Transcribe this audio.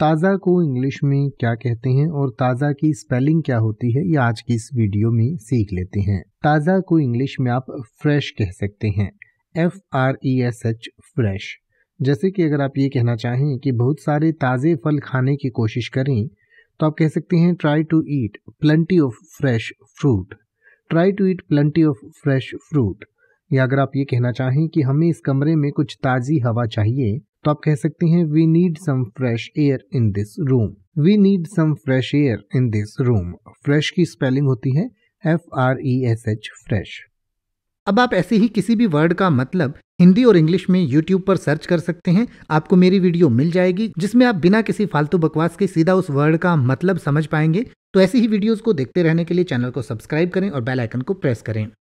ताज़ा को इंग्लिश में क्या कहते हैं और ताज़ा की स्पेलिंग क्या होती है ये आज की इस वीडियो में सीख लेते हैं ताज़ा को इंग्लिश में आप फ्रेश कह सकते हैं F R E S H fresh जैसे कि अगर आप ये कहना चाहें कि बहुत सारे ताज़े फल खाने की कोशिश करें तो आप कह सकते हैं try to eat plenty of fresh fruit try to eat plenty of fresh fruit या अगर आप ये कहना चाहें कि हमें इस कमरे में कुछ ताज़ी हवा चाहिए तो आप कह सकते हैं we need some fresh air in this room we need some fresh air in this room fresh की स्पेलिंग होती है F R E S H fresh अब आप ऐसे ही किसी भी वर्ड का मतलब हिंदी और इंग्लिश में यूट्यूब पर सर्च कर सकते हैं आपको मेरी वीडियो मिल जाएगी जिसमें आप बिना किसी फालतू बकवास के सीधा उस वर्ड का मतलब समझ पाएंगे तो ऐसी ही वीडियोस को देखते रहने के लिए चैनल को सब्सक्राइब करें और बेल आइकन को प्रेस करें